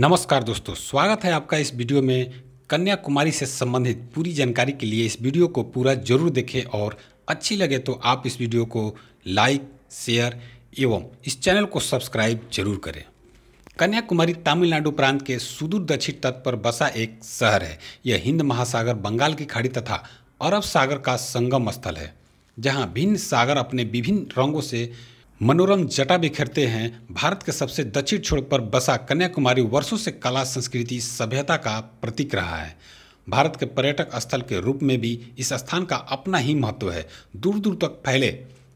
नमस्कार दोस्तों स्वागत है आपका इस वीडियो में कन्याकुमारी से संबंधित पूरी जानकारी के लिए इस वीडियो को पूरा जरूर देखें और अच्छी लगे तो आप इस वीडियो को लाइक शेयर एवं इस चैनल को सब्सक्राइब जरूर करें कन्याकुमारी तमिलनाडु प्रांत के सुदूर दक्षिण तट पर बसा एक शहर है यह हिंद महासागर बंगाल की खाड़ी तथा अरब सागर का संगम स्थल है जहाँ भिन्न सागर अपने विभिन्न रंगों से मनोरम जटा बिखरते हैं भारत के सबसे दक्षिण छोर पर बसा कन्याकुमारी वर्षों से कला संस्कृति सभ्यता का प्रतीक रहा है भारत के पर्यटक स्थल के रूप में भी इस स्थान का अपना ही महत्व है दूर दूर तक फैले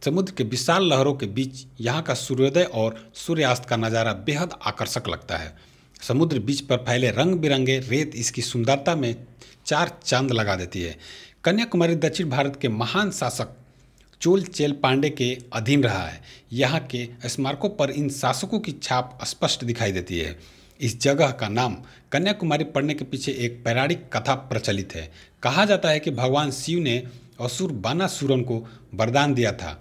समुद्र के विशाल लहरों के बीच यहाँ का सूर्योदय और सूर्यास्त का नज़ारा बेहद आकर्षक लगता है समुद्र बीच पर फैले रंग बिरंगे रेत इसकी सुंदरता में चार चांद लगा देती है कन्याकुमारी दक्षिण भारत के महान शासक चोल चेल पांडे के अधीन रहा है यहाँ के स्मारकों पर इन शासकों की छाप स्पष्ट दिखाई देती है इस जगह का नाम कन्याकुमारी पढ़ने के पीछे एक पैराणिक कथा प्रचलित है कहा जाता है कि भगवान शिव ने असुर बानासुरन को वरदान दिया था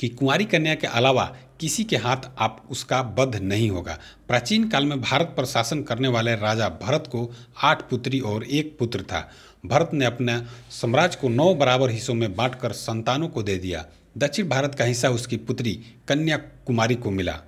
कि कुंवारी कन्या के अलावा किसी के हाथ आप उसका बध नहीं होगा प्राचीन काल में भारत पर शासन करने वाले राजा भरत को आठ पुत्री और एक पुत्र था भरत ने अपने साम्राज्य को नौ बराबर हिस्सों में बांटकर संतानों को दे दिया दक्षिण भारत का हिस्सा उसकी पुत्री कन्या कुमारी को मिला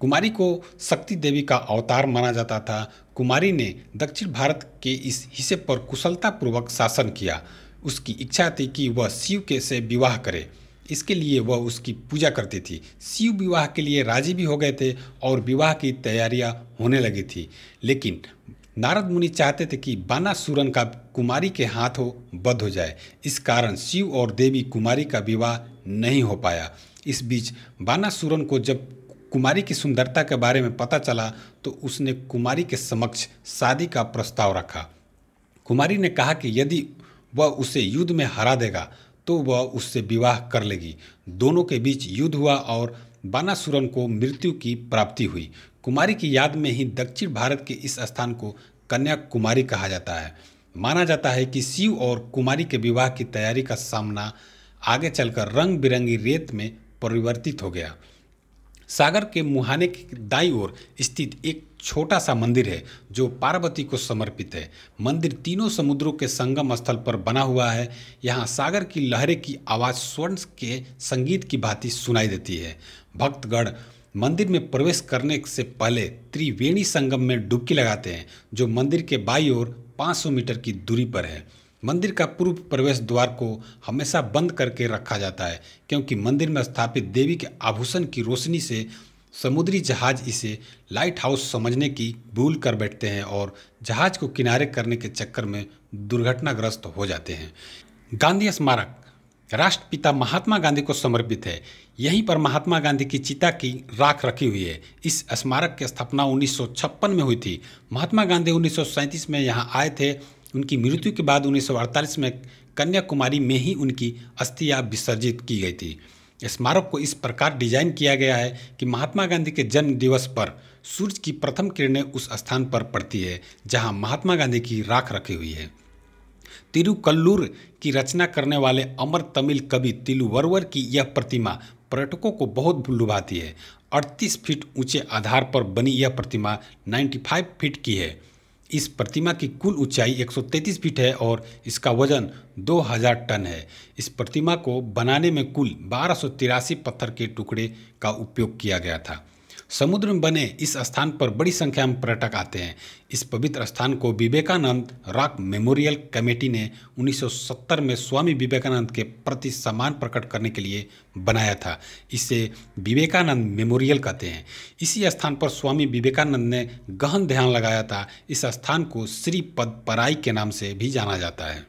कुमारी को शक्ति देवी का अवतार माना जाता था कुमारी ने दक्षिण भारत के इस हिस्से पर कुशलतापूर्वक शासन किया उसकी इच्छा थी कि वह शिव के से विवाह करे इसके लिए वह उसकी पूजा करती थी शिव विवाह के लिए राजी भी हो गए थे और विवाह की तैयारियां होने लगी थी लेकिन नारद मुनि चाहते थे कि बानासुरन का कुमारी के हाथों बद हो जाए इस कारण शिव और देवी कुमारी का विवाह नहीं हो पाया इस बीच बानासुरन को जब कुमारी की सुंदरता के बारे में पता चला तो उसने कुमारी के समक्ष शादी का प्रस्ताव रखा कुमारी ने कहा कि यदि वह उसे युद्ध में हरा देगा तो वह उससे विवाह कर लेगी दोनों के बीच युद्ध हुआ और बानासुरन को मृत्यु की प्राप्ति हुई कुमारी की याद में ही दक्षिण भारत के इस स्थान को कन्या कुमारी कहा जाता है माना जाता है कि शिव और कुमारी के विवाह की तैयारी का सामना आगे चलकर रंग बिरंगी रेत में परिवर्तित हो गया सागर के मुहाने की दाई ओर स्थित एक छोटा सा मंदिर है जो पार्वती को समर्पित है मंदिर तीनों समुद्रों के संगम स्थल पर बना हुआ है यहाँ सागर की लहरें की आवाज़ स्वर्ण के संगीत की भांति सुनाई देती है भक्तगण मंदिर में प्रवेश करने से पहले त्रिवेणी संगम में डुबकी लगाते हैं जो मंदिर के बाई ओर 500 मीटर की दूरी पर है मंदिर का पूर्व प्रवेश द्वार को हमेशा बंद करके रखा जाता है क्योंकि मंदिर में स्थापित देवी के आभूषण की रोशनी से समुद्री जहाज इसे लाइट हाउस समझने की भूल कर बैठते हैं और जहाज को किनारे करने के चक्कर में दुर्घटनाग्रस्त हो जाते हैं गांधी स्मारक राष्ट्रपिता महात्मा गांधी को समर्पित है यहीं पर महात्मा गांधी की चिता की राख रखी हुई है इस स्मारक की स्थापना 1956 में हुई थी महात्मा गांधी 1937 में यहाँ आए थे उनकी मृत्यु के बाद उन्नीस में कन्याकुमारी में ही उनकी अस्थियाँ विसर्जित की गई थी स्मारक को इस प्रकार डिजाइन किया गया है कि महात्मा गांधी के जन्म दिवस पर सूर्य की प्रथम किरणें उस स्थान पर पड़ती है जहां महात्मा गांधी की राख रखी हुई है तिरुकल्लूर की रचना करने वाले अमर तमिल कवि तिलुवरवर की यह प्रतिमा पर्यटकों को बहुत लुभाती है 38 फीट ऊंचे आधार पर बनी यह प्रतिमा 95 फीट की है इस प्रतिमा की कुल ऊंचाई 133 फीट है और इसका वजन 2000 टन है इस प्रतिमा को बनाने में कुल बारह पत्थर के टुकड़े का उपयोग किया गया था समुद्र में बने इस स्थान पर बड़ी संख्या में पर्यटक आते हैं इस पवित्र स्थान को विवेकानंद रॉक मेमोरियल कमेटी ने 1970 में स्वामी विवेकानंद के प्रति सम्मान प्रकट करने के लिए बनाया था इसे विवेकानंद मेमोरियल कहते हैं इसी स्थान पर स्वामी विवेकानंद ने गहन ध्यान लगाया था इस स्थान को श्री पद पराई के नाम से भी जाना जाता है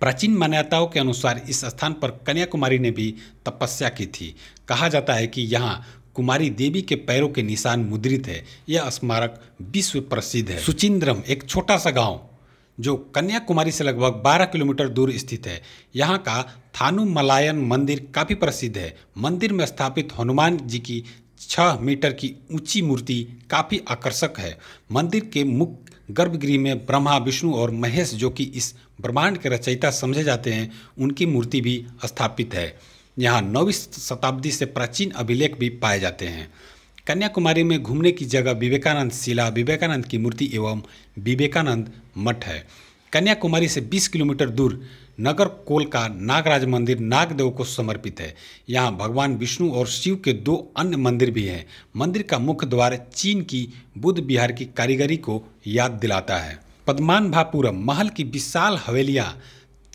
प्राचीन मान्यताओं के अनुसार इस स्थान पर कन्याकुमारी ने भी तपस्या की थी कहा जाता है कि यहाँ कुमारी देवी के पैरों के निशान मुद्रित है यह स्मारक विश्व प्रसिद्ध है सुचिंद्रम एक छोटा सा गांव जो कन्याकुमारी से लगभग 12 किलोमीटर दूर स्थित है यहाँ का थानुमलायन मंदिर काफ़ी प्रसिद्ध है मंदिर में स्थापित हनुमान जी की छः मीटर की ऊंची मूर्ति काफ़ी आकर्षक है मंदिर के मुख्य गर्भगृह में ब्रह्मा विष्णु और महेश जो कि इस ब्रह्मांड के रचयिता समझे जाते हैं उनकी मूर्ति भी स्थापित है यहाँ नौवीं शताब्दी से प्राचीन अभिलेख भी पाए जाते हैं कन्याकुमारी में घूमने की जगह विवेकानंद शिला विवेकानंद की मूर्ति एवं विवेकानंद मठ है कन्याकुमारी से 20 किलोमीटर दूर नगर कोल का नागराज मंदिर नागदेव को समर्पित है यहाँ भगवान विष्णु और शिव के दो अन्य मंदिर भी हैं मंदिर का मुख्य द्वार चीन की बुद्ध बिहार की कारीगरी को याद दिलाता है पद्मान भापुरम महल की विशाल हवेलियाँ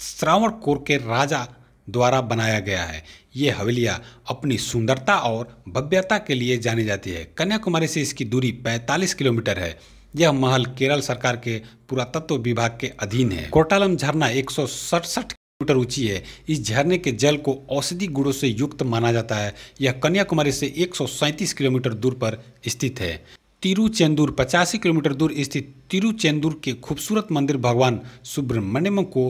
श्रावण कोर के राजा द्वारा बनाया गया है ये हवेलियाँ अपनी सुंदरता और भव्यता के लिए जानी जाती है कन्याकुमारी से इसकी दूरी 45 किलोमीटर है यह महल केरल सरकार के पुरातत्व विभाग के अधीन है कोटालम झरना एक किलोमीटर ऊंची है इस झरने के जल को औषधि गुणों से युक्त माना जाता है यह कन्याकुमारी से एक किलोमीटर दूर पर स्थित है तिरुचेंदूर पचासी किलोमीटर दूर स्थित तिरुचेंदूर के खूबसूरत मंदिर भगवान सुब्रमण्यम को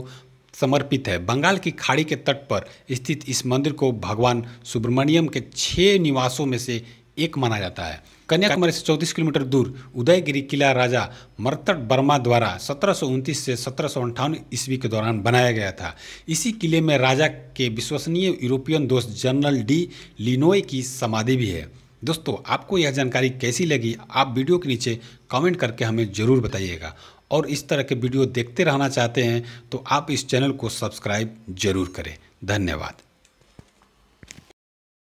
समर्पित है बंगाल की खाड़ी के तट पर स्थित इस मंदिर को भगवान सुब्रमण्यम के छः निवासों में से एक माना जाता है कन्याकुमारी से चौंतीस किलोमीटर दूर उदयगिरी किला राजा मरतट वर्मा द्वारा सत्रह से सत्रह ईस्वी के दौरान बनाया गया था इसी किले में राजा के विश्वसनीय यूरोपियन दोस्त जनरल डी लिनोय की समाधि भी है दोस्तों आपको यह जानकारी कैसी लगी आप वीडियो के नीचे कमेंट करके हमें ज़रूर बताइएगा और इस तरह के वीडियो देखते रहना चाहते हैं तो आप इस चैनल को सब्सक्राइब जरूर करें धन्यवाद